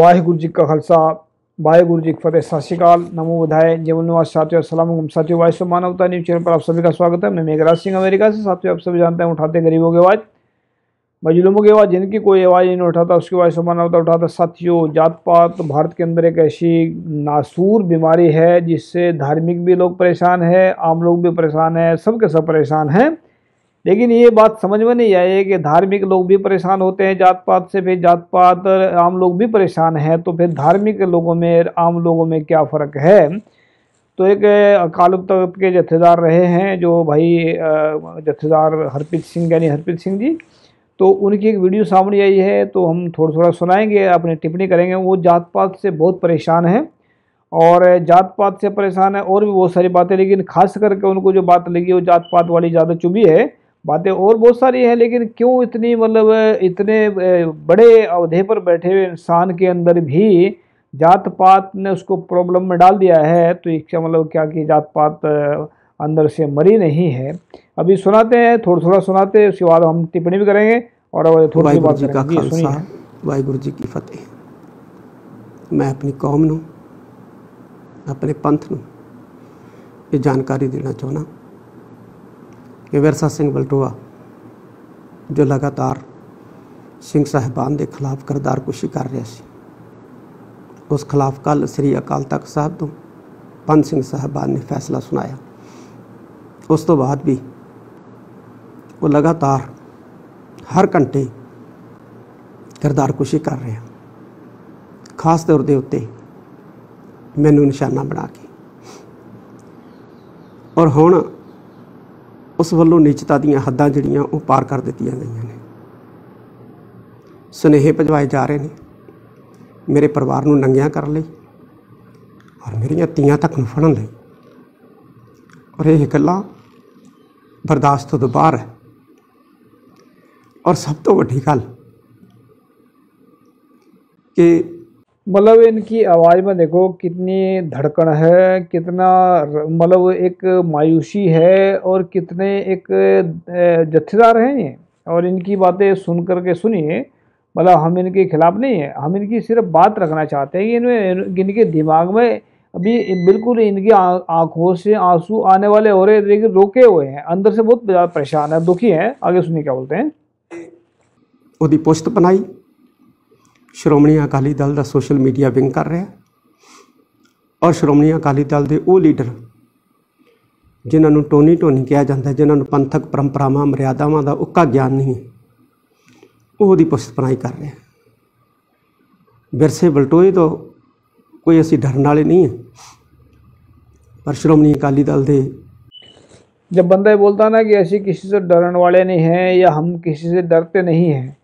ਵਾਹਿਗੁਰੂ जी का खालसा ਵਾਹਿਗੁਰੂ जी की फतेह ਸਤਿ ਸ਼੍ਰੀ नमो ਨਮੋ जीवन निवास साथियों असलम साथियों सो मानवता न्यूज चैनल पर आप सभी का स्वागत है मैं मेघराज सिंह अमेरिका से साथियों आप सभी जानते हैं उठाते गरीबों की आवाज़ मजलूमों की आवाज़ जिनकी कोई आवाज़ नहीं उठाता उसकी सो मानवता उठाता साथियों जात पात भारत के अंदर एक ऐसी नासूर बीमारी है जिससे धार्मिक भी लोग परेशान है आम लोग भी परेशान है सबके सब परेशान हैं लेकिन ये बात समझ में नहीं आई कि धार्मिक लोग भी परेशान होते हैं जात पात से फिर जात पात आम लोग भी परेशान हैं तो फिर धार्मिक लोगों में आम लोगों में क्या फ़र्क है तो एक अकाल तख्त के जत्थेदार रहे हैं जो भाई जथेदार हरप्रीत सिंह यानी हरप्रीत सिंह जी तो उनकी एक वीडियो सामने आई है तो हम थोड़ा थोड़ा सुनाएंगे अपनी टिप्पणी करेंगे वो जात पात से बहुत परेशान हैं और जात पात से परेशान है और भी बहुत सारी बातें लेकिन खास करके उनको जो बात लगी वो जात पात वाली ज़्यादा चुभी है बातें और बहुत सारी हैं लेकिन क्यों इतनी मतलब इतने बड़े अवधे पर बैठे हुए इंसान के अंदर भी जात पात ने उसको प्रॉब्लम में डाल दिया है तो इसका मतलब क्या कि जात पात अंदर से मरी नहीं है अभी सुनाते हैं थोड़ा थोड़ा सुनाते हैं उसके बाद हम टिप्पणी भी करेंगे और थोड़ी बात जी का खालसा वाहगुरु जी की फतेह मैं अपनी कौम अपने पंथ ਪੰਥ जानकारी देना चाहना ਇਹ ਵਿਰਸਾ ਸਿੰਘ ਬਲਟੋਆ ਜੋ ਲਗਾਤਾਰ ਸਿੰਘ ਸਾਹਿਬਾਨ ਦੇ ਖਿਲਾਫ ਕਰਦਾਰ ਕੁਸ਼ੀ ਕਰ ਰਿਹਾ ਸੀ ਉਸ ਖਿਲਾਫ ਕੱਲ ਸ੍ਰੀ ਅਕਾਲ ਤਖਤ ਸਾਹਿਬ ਤੋਂ ਪੰਜ ਸਿੰਘ ਸਾਹਿਬਾਨ ਨੇ ਫੈਸਲਾ ਸੁਣਾਇਆ ਉਸ ਤੋਂ ਬਾਅਦ ਵੀ ਉਹ ਲਗਾਤਾਰ ਹਰ ਘੰਟੇ ਕਰਦਾਰ ਕੁਸ਼ੀ ਕਰ ਰਿਹਾ ਖਾਸ ਤੌਰ ਦੇ ਉੱਤੇ ਮੈਨੂੰ ਨਿਸ਼ਾਨਾ ਬਣਾ ਕੇ ਔਰ ਹੁਣ ਉਸ ਵੱਲੋਂ ਨਿਚਤਾ ਦੀਆਂ ਹੱਦਾਂ ਜਿਹੜੀਆਂ ਉਹ ਪਾਰ ਕਰ ਦਿੱਤੀਆਂ ਗਈਆਂ ਨੇ ਸੁਨੇਹੇ ਭਜਵਾਏ ਜਾ ਰਹੇ ਨੇ ਮੇਰੇ ਪਰਿਵਾਰ ਨੂੰ ਨੰਗਿਆਂ ਕਰਨ ਲਈ ਔਰ ਮੇਰੀਆਂ ਤੀਆਂ ਤੱਕ ਨੂੰ ਫੜਨ ਲਈ ਔਰ ਇਹ ਗੱਲਾਂ ਬਰਦਾਸ਼ਤ ਤੋਂ ਬਾਹਰ ਹੈ ਔਰ ਸਭ ਤੋਂ ਵੱਡੀ ਗੱਲ ਕਿ मतलब इनकी आवाज़ में देखो कितनी धड़कन है कितना मतलब एक मायूसी है और कितने एक जत्थेदार हैं ये और इनकी बातें सुन कर के सुनिए मतलब हम इनके खिलाफ़ नहीं है हम इनकी सिर्फ बात रखना चाहते हैं कि इनमें इनके दिमाग में अभी बिल्कुल इनकी आंखों से आंसू आने वाले हो रहे लेकिन रोके हुए हैं अंदर से बहुत परेशान है दुखी हैं आगे सुनिए क्या बोलते हैं उदी पोस्ट तो बनाई ਸ਼੍ਰੋਮਣੀ ਅਕਾਲੀ ਦਲ ਦਾ ਸੋਸ਼ਲ ਮੀਡੀਆ ਵਿੰਗ ਕਰ ਰਿਹਾ ਔਰ ਸ਼੍ਰੋਮਣੀ ਅਕਾਲੀ ਦਲ ਦੇ ਉਹ ਲੀਡਰ ਜਿਨ੍ਹਾਂ ਨੂੰ ਟੋਨੀ ਟੋਨੀ ਕਿਹਾ ਜਾਂਦਾ ਜਿਨ੍ਹਾਂ ਨੂੰ ਪੰਥਕ ਪਰੰਪਰਾਵਾਂ ਮਰਿਆਦਾਵਾਂ ਦਾ ਉੱਕਾ ਗਿਆਨ ਨਹੀਂ ਉਹ ਉਹਦੀ ਪੁਸਤਪਨਾਈ ਕਰ ਰਿਹਾ ਵਿਰਸੇ ਬਲਟੋਏ ਤੋਂ ਕੋਈ ਅਸੀਂ ਡਰਨ ਵਾਲੇ ਨਹੀਂ ਹੈ ਪਰ ਸ਼੍ਰੋਮਣੀ ਅਕਾਲੀ ਦਲ ਦੇ ਜਦ ਬੰਦਾ ਇਹ ਬੋਲਦਾ ਨਾ ਕਿ ਅਸੀਂ ਕਿਸੇ ਤੋਂ ਡਰਨ ਵਾਲੇ ਨਹੀਂ ਹੈ ਜਾਂ ਹਮ ਕਿਸੇ ਸੇ ਡਰਤੇ ਨਹੀਂ ਹੈ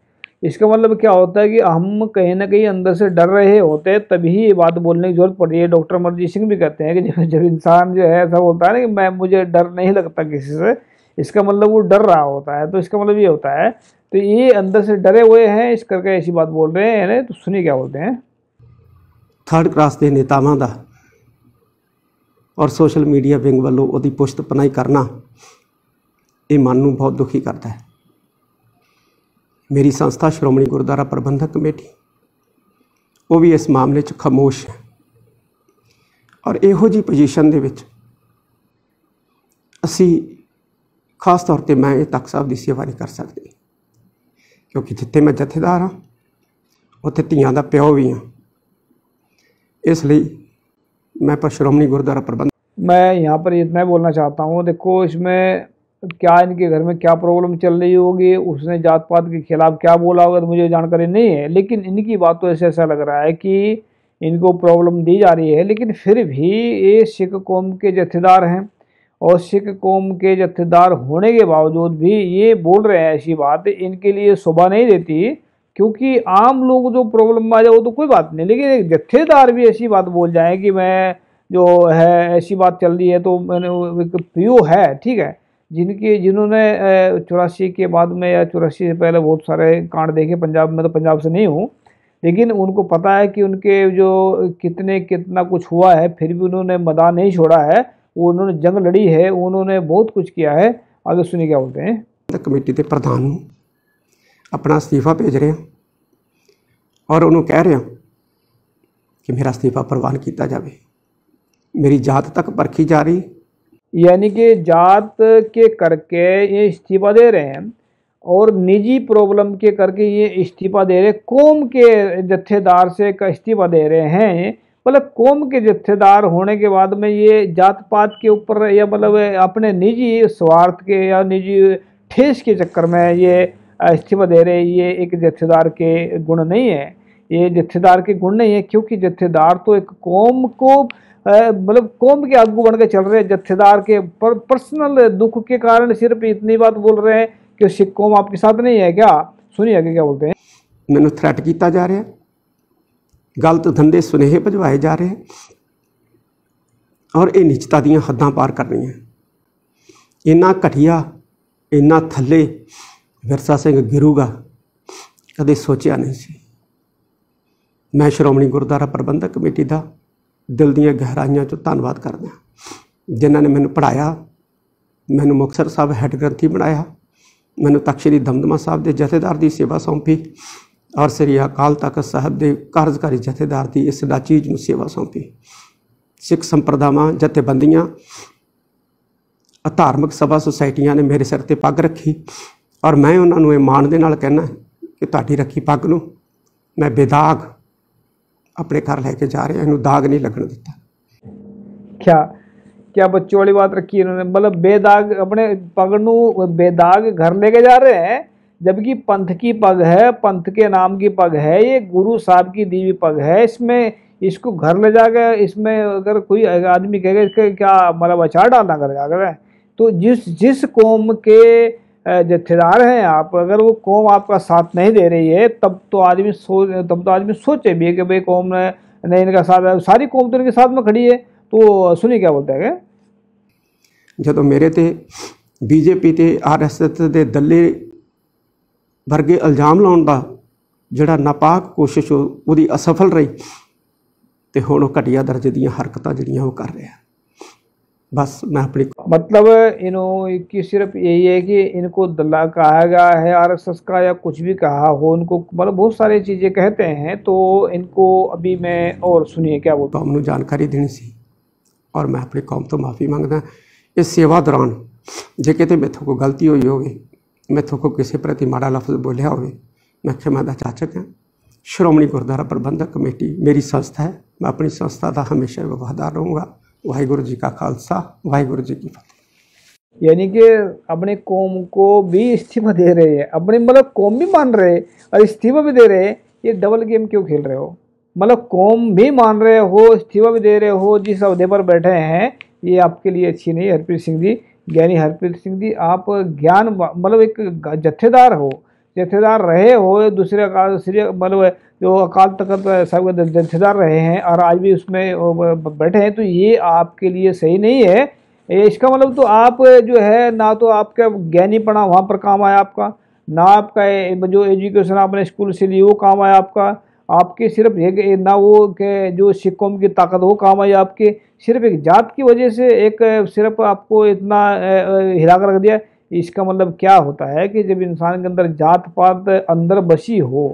इसका मतलब क्या होता है कि हम कहीं ना कहीं अंदर से डर रहे होते हैं तभी ये बात बोलने की जरूरत पड़ती है डॉक्टर अमरजीत सिंह भी कहते हैं कि जब जब इंसान जो है ऐसा बोलता है ना कि मैं मुझे डर नहीं लगता किसी से इसका मतलब वो डर रहा होता है तो इसका मतलब ये होता है तो ये अंदर से डरे हुए हैं इस करके ऐसी बात बोल रहे हैं तो सुनिए क्या बोलते हैं थर्ड क्लास के नेतावान का और सोशल मीडिया विंग वालों ਉਹਦੀ ਪੁਸ਼ਤ पनाई करना ये मन में बहुत दुखी करता है ਮੇਰੀ ਸੰਸਥਾ ਸ਼੍ਰੋਮਣੀ ਗੁਰਦੁਆਰਾ ਪ੍ਰਬੰਧਕ ਕਮੇਟੀ ਉਹ ਵੀ ਇਸ ਮਾਮਲੇ 'ਚ ਖਾਮੋਸ਼ ਹੈ ਔਰ ਇਹੋ ਜੀ ਪੋਜੀਸ਼ਨ ਦੇ ਵਿੱਚ ਅਸੀਂ ਖਾਸ ਤੌਰ ਤੇ ਮੈਂ ਇਹ ਤੱਕ ਸਾਹਿਬ ਦੀ ਸੇਵਾ ਨਹੀਂ ਕਰ ਸਕਦੀ ਕਿਉਂਕਿ ਜਿੱਥੇ ਮੈਂ ਜਥੇਦਾਰ ਹਾਂ ਉੱਥੇ ਧੀਆਂ ਦਾ ਪਿਓ ਵੀ ਹਾਂ ਇਸ ਲਈ ਮੈਂ ਸ਼੍ਰੋਮਣੀ पर ਪ੍ਰਬੰਧਕ ਮੈਂ प्रबंध ਪਰ ਇਹ ਮੈਂ ਬੋਲਣਾ ਚਾਹਤਾ ਹਾਂ ਦੇਖੋ ਇਸ ਮੈਂ क्या इनके घर में क्या प्रॉब्लम चल रही होगी उसने जात पात के खिलाफ क्या बोला होगा तो मुझे जानकारी नहीं है लेकिन इनकी बातों ऐसे ऐसा लग रहा है कि इनको प्रॉब्लम दी जा रही है लेकिन फिर भी ये सिख कौम के जत्थेदार हैं और सिख कौम के जत्थेदार होने के बावजूद भी ये बोल रहे हैं ऐसी बात इनके लिए शोभा नहीं देती क्योंकि आम लोग जो प्रॉब्लम में आ जाए वो तो कोई बात नहीं लेकिन एक जत्थेदार भी ऐसी बात बोल जाए कि मैं जो है ऐसी बात चल रही है तो मैंने एक पीओ है ठीक है जिनके जिन्होंने चौरासी के बाद में या चौरासी से पहले बहुत सारे कांड देखे पंजाब में तो पंजाब से नहीं हूँ लेकिन उनको पता है कि उनके जो कितने कितना कुछ हुआ है फिर भी उन्होंने मदान नहीं छोड़ा है उन्होंने जंग लड़ी है उन्होंने बहुत कुछ किया है आगे सुनिए क्या बोलते हैं कमेटी के प्रधान अपना इस्तीफा भेज रहे हैं और उन्होंने कह रहे हैं कि मेरा इस्तीफा प्रवान किया जाए मेरी जात तक परखी जा रही यानी कि जात के करके ये इस्तीफा दे रहे हैं और निजी प्रॉब्लम के करके ये इस्तीफा दे रहे कौम के जत्थेदार से का इस्तीफा दे रहे हैं मतलब कौम के जत्थेदार होने के बाद में ये जात पात के ऊपर या मतलब अपने निजी स्वार्थ के या निजी ठेस के चक्कर में ये इस्तीफा दे रहे ये एक जत्थेदार के गुण नहीं है ये जत्थेदार के गुण नहीं है क्योंकि जत्थेदार तो एक कौम को मतलब कौम के आगू बन के चल रहे जत्थेदार के पर, पर्सनल दुख के कारण सिर्फ इतनी बात बोल रहे हैं कि सिख कौम आपके साथ नहीं है क्या सुनिए आगे क्या बोलते हैं मैंने थ्रैट किया जा रहा है गलत धंधे सुनेहे भजवाए जा रहे हैं और ये निचता दियाँ हद्दां पार कर रही हैं इन्ना घटिया इन्ना थले विरसा सिंह ਗਿਰੂ कदे सोचा नहीं ਨਹੀਂ ਸੀ ਮੈਂ ਸ਼੍ਰੋਮਣੀ ਗੁਰਦੁਆਰਾ ਪ੍ਰਬੰਧਕ ਕਮੇਟੀ ਦਿਲ ਦੀਆਂ ਗਹਿਰਾਈਆਂ ਤੋਂ ਧੰਨਵਾਦ ਕਰਦਾ ਜਿਨ੍ਹਾਂ ਨੇ ਮੈਨੂੰ ਪੜਾਇਆ ਮੈਨੂੰ ਮੁਖਸਰ ਸਾਹਿਬ ਹੈੱਡ ਗ੍ਰੰਥੀ ਬਣਾਇਆ ਮੈਨੂੰ ਤਖਸ਼ਰੀ ਦਮਦਮਾ ਸਾਹਿਬ ਦੇ ਜਥੇਦਾਰ ਦੀ ਸੇਵਾ ਸੌਂਪੀ ਔਰ ਸ੍ਰੀ ਅਕਾਲ ਤਖਤ ਸਾਹਿਬ ਦੇ ਕਾਰਜਕਾਰੀ ਜਥੇਦਾਰ ਦੀ ਇਸ ਚੀਜ਼ ਨੂੰ ਸੇਵਾ ਸੌਂਪੀ ਸਿੱਖ ਸੰਪਰਦਾਵਾਂ ਜਥੇਬੰਦੀਆਂ ਧਾਰਮਿਕ ਸਭਾ ਸੁਸਾਇਟੀਆਂ ਨੇ ਮੇਰੇ ਸਿਰ ਤੇ ਪੱਗ ਰੱਖੀ ਔਰ ਮੈਂ ਉਹਨਾਂ ਨੂੰ ਇਹ ਮਾਣ ਦੇ ਨਾਲ ਕਹਿਣਾ ਕਿ ਤੁਹਾਡੀ ਰੱਖੀ ਪੱਗ ਨੂੰ ਮੈਂ ਬੇਦਾਗ अपने घर लेके जा रहे हैं इन दाग नहीं लगन दिता क्या क्या बच्चों वाली बात रखी है इन्होंने मतलब बेदाग अपने पग बेदाग घर लेके जा रहे हैं जबकि पंथ की पग है पंथ के नाम की पग है ये गुरु साहब की दीवी पग है इसमें इसको घर ले जाकर इसमें अगर कोई आदमी कहेगा इसके क्या मतलब अचार डालना घर जाकर तो जिस जिस कौम के जत्थेदार हैं आप अगर वो कौम आपका साथ नहीं दे रही है तब तो आदमी सोच तब तो आदमी सोचे भी है कि भाई कौम ने नहीं इनका साथ सारी कौम तो इनके साथ में खड़ी है तो सुनिए क्या बोलते हैं तो मेरे ਮੇਰੇ BJP BJP R S S के दल वर्गे ਲਾਉਣ लाने ਜਿਹੜਾ ਨਾਪਾਕ ਕੋਸ਼ਿਸ਼ ਉਹਦੀ ਅਸਫਲ वो असफल रही तो ਘਟੀਆ घटिया दर्ज दरकत जो कर रहे हैं बस मैं अपनी मतलब इनो की सिर्फ यही है कि इनको दल्ला कहा गया है आरएसएस का या कुछ भी कहा हो उनको मतलब बहुत सारी चीज़ें कहते हैं तो इनको अभी मैं और सुनिए क्या बोलता तो हूँ जानकारी देनी सी और मैं अपनी कौम तो माफ़ी मंगदा इस सेवा दौरान जे कि मेथों को गलती हुई होगी मेथों को किसी प्रति माड़ा लफ्ज़ बोलिया हो मैं क्षमा चाचक हाँ श्रोमणी गुरुद्वारा प्रबंधक कमेटी मेरी संस्था है मैं अपनी संस्था का हमेशा वफादार रहूँगा वाहिगुरु जी का खालसा वाहिगुरु जी की फतेह यानी कि अपने कौम को भी इस्तीफा दे रहे हैं अपने मतलब कौम भी मान रहे हैं और इस्तीफा भी दे रहे हैं ये डबल गेम क्यों खेल रहे हो मतलब कौम भी मान रहे हो इस्तीफा भी दे रहे हो जिस अहदे पर बैठे हैं ये आपके लिए अच्छी नहीं हरप्रीत सिंह जी ज्ञानी हरप्रीत सिंह जी आप ज्ञान मतलब एक जत्थेदार हो जत्थेदार रहे हो दूसरे अकाल श्री मतलब जो अकाल तख्त साहब के जत्थेदार रहे हैं और आज भी उसमें बैठे हैं तो ये आपके लिए सही नहीं है इसका मतलब तो आप जो है ना तो आपका ज्ञानी पढ़ा वहाँ पर काम आया आपका ना आपका जो एजुकेशन आपने स्कूल से ली वो काम आया आपका आपके सिर्फ एक ना वो के जो सिक्कों की ताकत वो काम आई आपके सिर्फ एक जात की वजह से एक सिर्फ आपको इतना हिला कर रख दिया इसका मतलब क्या होता है कि जब इंसान के अंदर जात पात अंदर बसी हो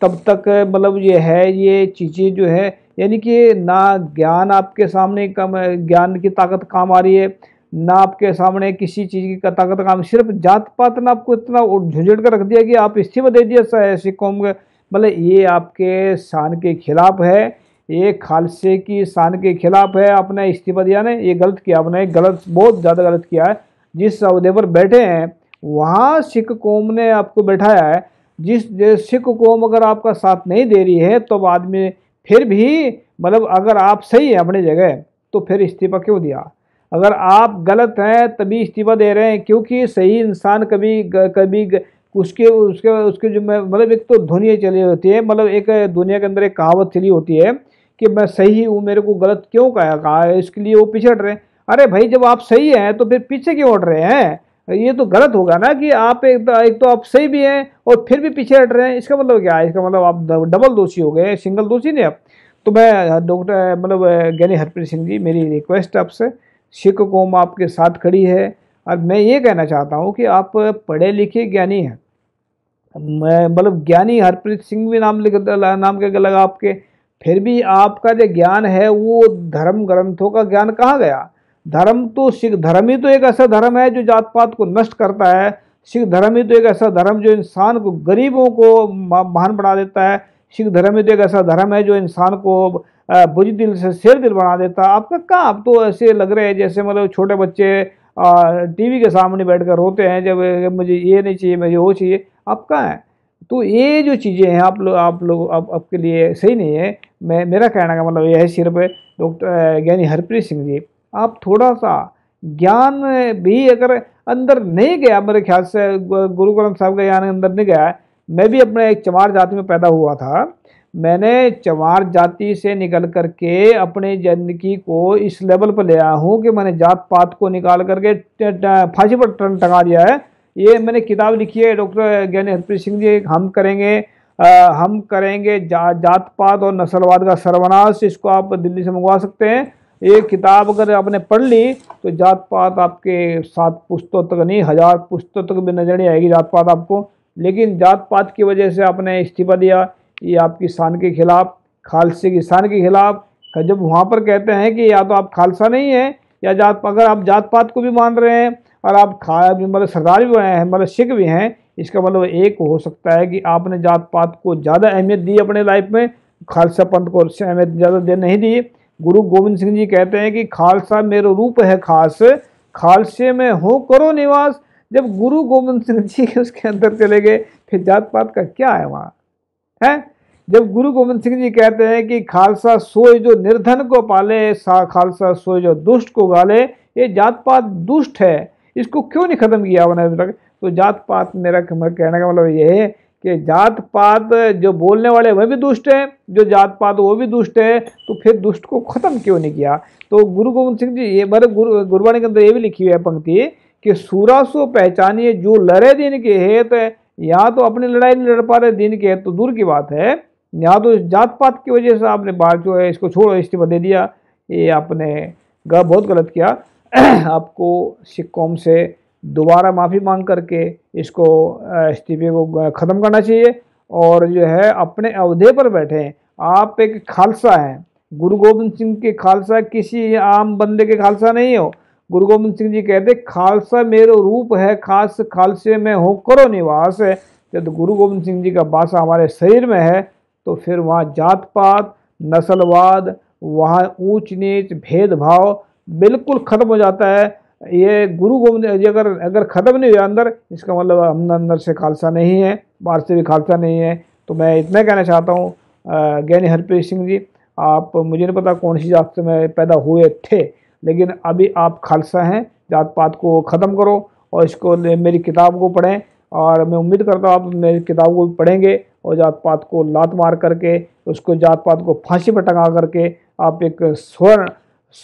तब तक मतलब ये है ये चीज़ें जो है यानी कि ना ज्ञान आपके सामने कम ज्ञान की ताकत काम आ रही है ना आपके सामने किसी चीज़ की ताकत काम सिर्फ जात पात ने आपको इतना झुझट कर रख दिया कि आप इस्तीफा दे दिए ऐसी कौम मतलब ये आपके शान के खिलाफ है ये खालसे की शान के खिलाफ है आपने इस्तीफा दिया ने ये गलत किया आपने गलत बहुत ज़्यादा गलत किया है जिस सौदे पर बैठे हैं वहाँ सिख कौम ने आपको बैठाया है जिस सिख कौम अगर आपका साथ नहीं दे रही है तो बाद में फिर भी मतलब अगर आप सही हैं अपनी जगह तो फिर इस्तीफा क्यों दिया अगर आप गलत हैं तभी इस्तीफा दे रहे हैं क्योंकि सही इंसान कभी कभी उसके उसके उसके जो मैं मतलब एक तो दुनिया चली होती है मतलब एक दुनिया के अंदर एक कहावत चली होती है कि मैं सही हूँ मेरे को गलत क्यों कहा कहा है इसके लिए वो पिछड़ रहे हैं अरे भाई जब आप सही हैं तो फिर पीछे क्यों हट रहे हैं ये तो गलत होगा ना कि आप एक, एक तो आप सही भी हैं और फिर भी पीछे हट रहे हैं इसका मतलब क्या है इसका मतलब आप डबल दोषी हो गए सिंगल दोषी नहीं आप तो मैं डॉक्टर मतलब ज्ञानी हरप्रीत सिंह जी मेरी रिक्वेस्ट आपसे सिख कौम आपके साथ खड़ी है और मैं ये कहना चाहता हूँ कि आप पढ़े लिखे ज्ञानी हैं मतलब ज्ञानी हरप्रीत सिंह भी नाम लिख नाम के लगा आपके फिर भी आपका जो ज्ञान है वो धर्म ग्रंथों का ज्ञान कहाँ गया धर्म तो सिख धर्म ही तो एक ऐसा धर्म है जो जात पात को नष्ट करता है सिख धर्म ही तो एक ऐसा धर्म जो इंसान को गरीबों को महान बना देता है सिख धर्म ही तो एक ऐसा धर्म है जो इंसान को बुझ दिल से शेर दिल बना देता है आपका कहाँ आप तो ऐसे लग रहे हैं जैसे मतलब छोटे बच्चे टीवी के सामने बैठकर रोते हैं जब मुझे ये नहीं चाहिए मुझे वो चाहिए आप कहाँ हैं तो ये जो चीज़ें हैं आप लोग आप लोग आप, आपके लिए सही नहीं है मैं मेरा कहने का मतलब यह है सिर्फ डॉक्टर ज्ञानी हरप्रीत सिंह जी आप थोड़ा सा ज्ञान भी अगर अंदर नहीं गया मेरे ख्याल से गुरु ग्रंथ साहब का ज्ञान अंदर नहीं गया मैं भी अपने एक चमार जाति में पैदा हुआ था मैंने चमार जाति से निकल करके अपने ज़िंदगी को इस लेवल पर ले आया हूँ कि मैंने जात पात को निकाल करके फांसी पर टन टंगा दिया है ये मैंने किताब लिखी है डॉक्टर ज्ञानी हरप्रीत सिंह जी हम करेंगे आ, हम करेंगे जा, जात पात और नस्लवाद का सर्वनाश इसको आप दिल्ली से मंगवा सकते हैं एक किताब अगर आपने पढ़ ली तो जात पात आपके सात पुस्तों तक नहीं हज़ार पुस्तों तक भी नजर नहीं आएगी जात पात आपको लेकिन जात पात की वजह से आपने इस्तीफा दिया ये आपकी शान के खिलाफ खालसे की शान के खिलाफ जब वहाँ पर कहते हैं कि या तो आप खालसा नहीं हैं या जात अगर आप जात पात को भी मान रहे हैं और आप खा मतलब सरदार भी हैं मतलब सिख भी हैं इसका मतलब एक हो सकता है कि आपने जात पात को ज़्यादा अहमियत दी अपने लाइफ में खालसा पंथ को अहमियत ज़्यादा दे नहीं दी गुरु गोविंद सिंह जी कहते हैं कि खालसा मेरा रूप है खास खालसे में हो करो निवास जब गुरु गोविंद सिंह जी उसके अंदर चले गए फिर जात पात का क्या है वहाँ है जब गुरु गोविंद सिंह जी कहते हैं कि खालसा सोए जो निर्धन को पाले सा खालसा सोए जो दुष्ट को गाले ये जात पात दुष्ट है इसको क्यों नहीं खत्म किया उन्होंने अभी तक तो जात पात मेरा कहने का मतलब यह है कि जात पात जो बोलने वाले वह भी दुष्ट हैं जो जात पात वो भी दुष्ट है तो फिर दुष्ट को ख़त्म क्यों नहीं किया तो गुरु गोविंद सिंह जी ये मेरे गुरु गुरबाणी के अंदर ये भी लिखी हुई है पंक्ति कि सूरासु पहचानिए जो लड़े दिन के हेत यहाँ तो अपनी लड़ाई नहीं लड़ पा रहे दिन के हेत तो दूर की बात है यहाँ तो जात पात की वजह से आपने बाहर जो है इसको छोड़ो इस्तीफा दे दिया ये आपने बहुत गलत किया आपको सिख कौम से दोबारा माफ़ी मांग करके इसको इस्तीफे को ख़त्म करना चाहिए और जो है अपने अहदे पर बैठे आप एक खालसा हैं गुरु गोबिंद सिंह के खालसा किसी आम बंदे के खालसा नहीं हो गुरु गोबिंद सिंह जी कहते खालसा मेरे रूप है खास खालसे में हो करो निवास है जब गुरु गोबिंद सिंह जी का बासा हमारे शरीर में है तो फिर वहाँ जात पात नस्लवाद वहाँ ऊंच नीच भेदभाव बिल्कुल ख़त्म हो जाता है ये गुरु गोविंद ये अगर अगर ख़त्म नहीं हुआ अंदर इसका मतलब हम अंदर से खालसा नहीं है बाहर से भी खालसा नहीं है तो मैं इतना कहना चाहता हूँ ज्ञानी हरप्रीत सिंह जी आप मुझे नहीं पता कौन सी जात में पैदा हुए थे लेकिन अभी आप खालसा हैं जात पात को ख़त्म करो और इसको मेरी किताब को पढ़ें और मैं उम्मीद करता हूँ आप मेरी किताब को पढ़ेंगे और जात पात को लात मार करके उसको जात पात को फांसी पर टंगा करके आप एक स्वर्ण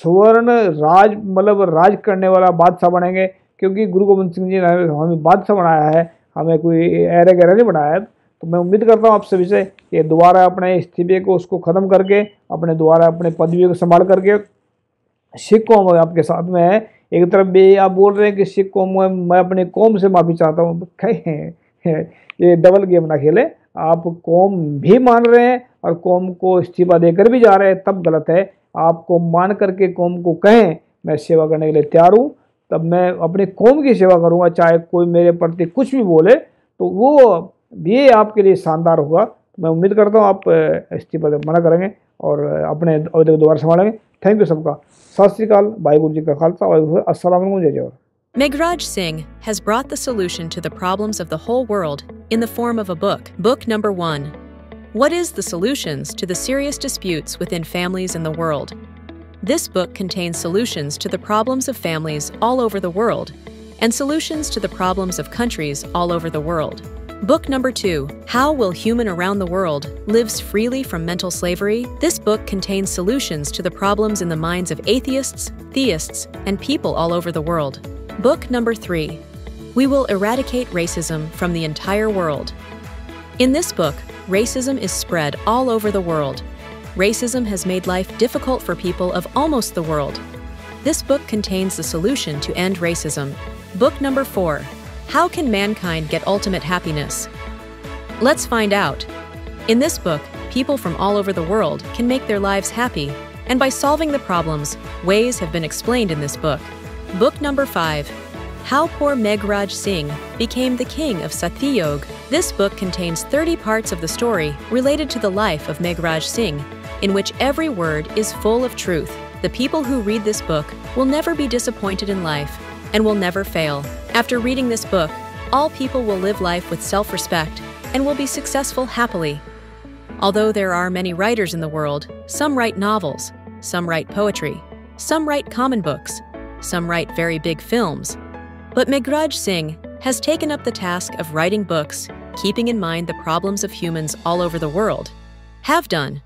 सुवर्ण राज मतलब राज करने वाला बादशाह बनेंगे क्योंकि गुरु गोविंद सिंह जी ने हमें बादशाह बनाया है हमें कोई ऐरे गहरा नहीं बनाया है तो मैं उम्मीद करता हूँ आप सभी से कि दोबारा अपने इस्तीफे को उसको ख़त्म करके अपने दोबारा अपने पदवी को संभाल करके सिख कौम आपके साथ में है एक तरफ भी आप बोल रहे हैं कि सिख कौम मैं अपने कौम से माफ़ी चाहता हूँ ये डबल गेम ना खेले आप कौम भी मान रहे हैं और कौम को इस्तीफा देकर भी जा रहे हैं तब गलत है आपको मान करके कौम को कहें मैं सेवा करने के लिए तैयार हूँ तब मैं अपने कौम की सेवा करूँगा चाहे कोई मेरे प्रति कुछ भी बोले तो वो ये आपके लिए शानदार होगा मैं उम्मीद करता हूँ आप इस्तीफा मना करेंगे और अपने अहदे को दोबारा संभालेंगे थैंक यू सबका सत श्रीकाल भाई गुरु जी का खालसा वाहगुरु असलम जय जय Megraj Singh has brought the solution to the problems of the whole world in the form of a book, book number one, What is the solutions to the serious disputes within families in the world? This book contains solutions to the problems of families all over the world and solutions to the problems of countries all over the world. Book number two, How Will Human Around the World Lives Freely from Mental Slavery? This book contains solutions to the problems in the minds of atheists, theists, and people all over the world. Book number three, We Will Eradicate Racism from the Entire World. In this book, Racism is spread all over the world. Racism has made life difficult for people of almost the world. This book contains the solution to end racism. Book number four How Can Mankind Get Ultimate Happiness? Let's find out. In this book, people from all over the world can make their lives happy, and by solving the problems, ways have been explained in this book. Book number five How Poor Megraj Singh Became the King of Satyog this book contains 30 parts of the story related to the life of Meghraj Singh, in which every word is full of truth. The people who read this book will never be disappointed in life and will never fail. After reading this book, all people will live life with self-respect and will be successful happily. Although there are many writers in the world, some write novels, some write poetry, some write common books, some write very big films. But Meghraj Singh has taken up the task of writing books keeping in mind the problems of humans all over the world, have done